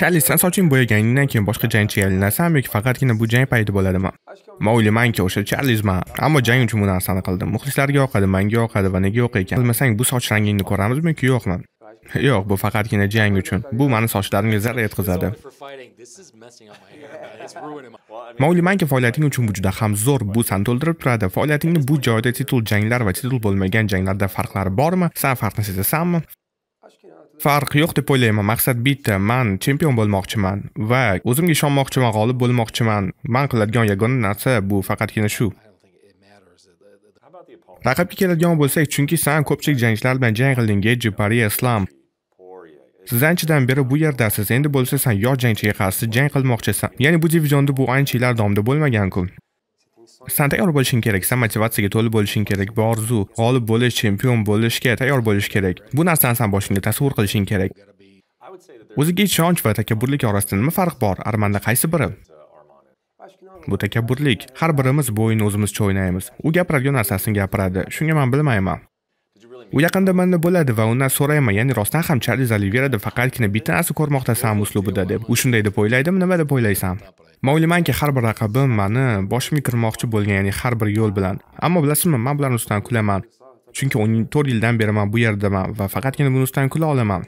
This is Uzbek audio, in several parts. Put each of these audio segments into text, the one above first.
charlisdan soching bo'yaganingdan keyin boshqa jangchi aylanasam yoki faqatgina bu jang payti bo'ladimi man o'ylaymanki o'sha charlizman ammo jang uchun bu narsani qildim muxlislarga yoqadi manga yoqadi va nega yo'q ekan bilmasang bu soch rangingni ko'ramizmi yoki yo'qmi yo'q bu faqatgina jang uchun bu mani sochlarimga zarar yetkazadi man o'ylaymanki faoliyating uchun bu juda ham zo'r bu san to'ldirib turadi faoliyatingni bu joyda titul janglar va titul bo'lmagan janglarda farqlari bormi san farqni sezasanmi farq yo'q deb o'ylayman maqsad bitta man chempion bo'lmoqchiman va o'zimga ishonmoqchiman g'olib bo'lmoqchiman man qiladigan yagona narsa bu faqatgina shu raqibga keladigan bo'lsak chunki san ko'pchilik jangchilar bilan jang qilding geji pari islam siz anchadan beri bu yerdasiz endi bo'lsa san yosh jangchiga qarshi jang qilmoqchisan ya'ni bu divizionda bu ancha yillar davomida bo'lmaganku tayyor bo'lishing kerak san motivatsiyaga to'lib bo'lishing kerak bu orzu g'olib bo'lish chempion bo'lishga tayyor bo'lish kerak bu narsani san boshingda tasavvur qilishing kerak o'ziga ishonch va takabburlik orasida nima farq bor armanda qaysi biri bu takabburlik har birimiz bu o'yinni o'zimizcha o'ynaymiz u gapiradigan narsasini gapiradi shunga man bilmayman u yaqinda manda bo'ladi va undan so'rayman ya'ni rostdan ham charliz oliverada faqatgina bitta narsa ko'rmoqdasan uslubida deb u shunday deb o'ylaydimi nima deb o'ylaysan man o'ylaymanki har bir raqibim mani boshimga kirmoqchi bo'lgan ya'ni har bir yo'l bilan ammo bilasizmi man bularni ustidan kulaman chunki 14 yildan beri man bu yerdaman va faqatgina buni ustidan kula olaman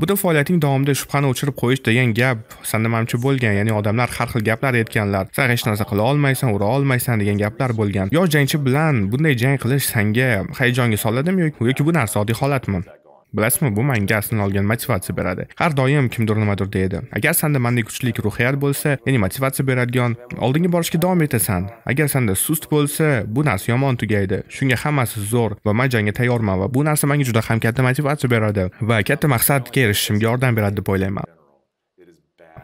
butun faoliyating davomida shubhani o'chirib qo'yish degan gap sanda manimcha bo'lgan ya'ni odamlar har xil gaplar aytganlar san hech narsa qila olmaysan ura olmaysan degan gaplar bo'lgan yosh jangchi bilan bunday jang qilish senga hayajonga soladimi yoki bu narsa oddiy holatmi bilasizmi bu menga aslini olgan motivatsiya beradi har doim kimdir nimadir deydi agar sanda manday kuchli ruhiyat bo'lsa ya'ni motivatsiya beradigan oldinga borishga davom etasan agar sanda sust bo'lsa bu narsa yomon tugaydi shunga hammasi zo'r va man jangga tayyorman va bu narsa menga juda ham katta motivatsiya beradi va katta maqsadga erishishimga yordam beradi deb o'ylayman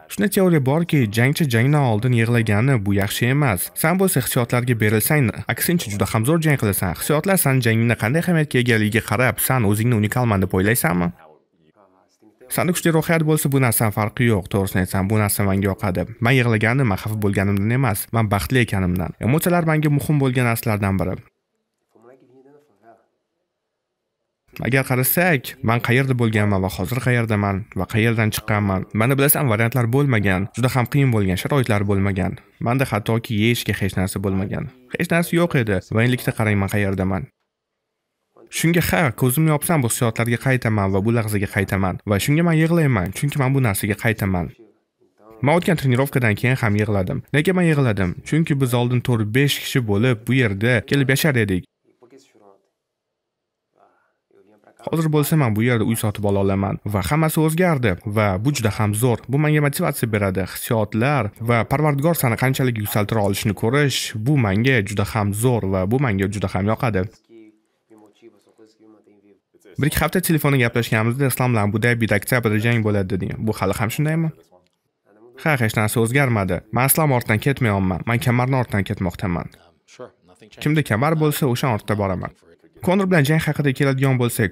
Shuni teoriya borki, jangchi jangdan oldin yig'lagani bu yaxshi emas. San bo'lsa hissiyotlarga berilsang, aksincha juda ham zo'r jang qilasan. Hissiyotlar sen jangingda qanday ahamiyatga egaligiga qarab, san o'zingni unikalman deb o'ylaysanmi? Sanda kuchli ruhiyat bo'lsa, bu narsadan farqi yo'q. To'g'risini aytsam, bu narsa menga yoqadi. Men yig'laganim, men xafa bo'lganimdan emas, men baxtli ekanimdan. Emotsiyalar menga muhim bo'lgan narsalardan biri. agar qarasak man qayerda bo'lganman va hozir qayerdaman va qayerdan chiqqanman mana bilasan variantlar bo'lmagan juda ham qiyin bo'lgan sharoitlar bo'lmagan manda hattoki yeyishga hech narsa bo'lmagan hech narsa yo'q edi va endilikda qarang man qayerdaman shunga ha ko'zimni yopsam bu hissiyotlarga qaytaman va bu lahzaga qaytaman va shunga man yig'layman chunki man bu narsaga qaytaman man o'tgan trenirovkadan keyin ham yig'ladim nega man yig'ladim chunki biz oldin to'rt besh kishi bo'lib bu yerda kelib yashar edik hozir bo'lsa men bu yerda uy sotib ola olaman va hammasi o'zgardi va bu juda ham zo'r bu menga motivatsiya beradi hissiyotlar va parvardigor sani qanchalik yuksaltira olishni ko'rish bu menga juda ham zo'r va bu menga juda ham yoqadi bir ikki hafta telefonda gaplashganimizda islom bilan abu bir oktyabrda jang bo'ladi deding bu hali ham shundaymi ha hech narsa o'zgarmadi man islom ortidan ketmayapman man kamarni ortidan ketmoqdaman kimda kamar bo'lsa o'sha ortda boraman konor bilan jang haqida keladigan bo'lsak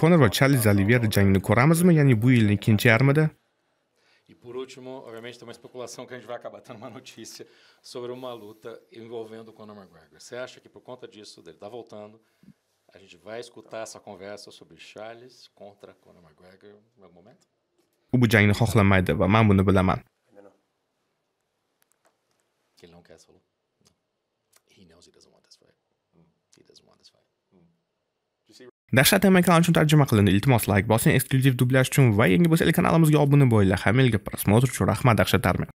konor va Charles Oliveira jangini ko'ramizmi ya'ni bu yilning ikkinchi yarmida E por último, obviamente, tem uma especulação que a gente vai acabar tendo uma notícia sobre uma luta envolvendo o Conor McGregor. Você acha que por conta disso, dele tá voltando, a gente vai escutar essa conversa sobre Charles contra Conor McGregor em algum momento? U bu jangni xohlamaydi va men buni bilaman. Ele não quer essa luta. He knows he doesn't want this fight. He doesn't want this fight. dahshat tm uchun tarjima qilindi iltimos like bosing eksklyuziv dublyaj uchun va yangi bo'lsa kanalimizga obuna bo'linglar Hamilga prosmotr uchun rahmat dahshat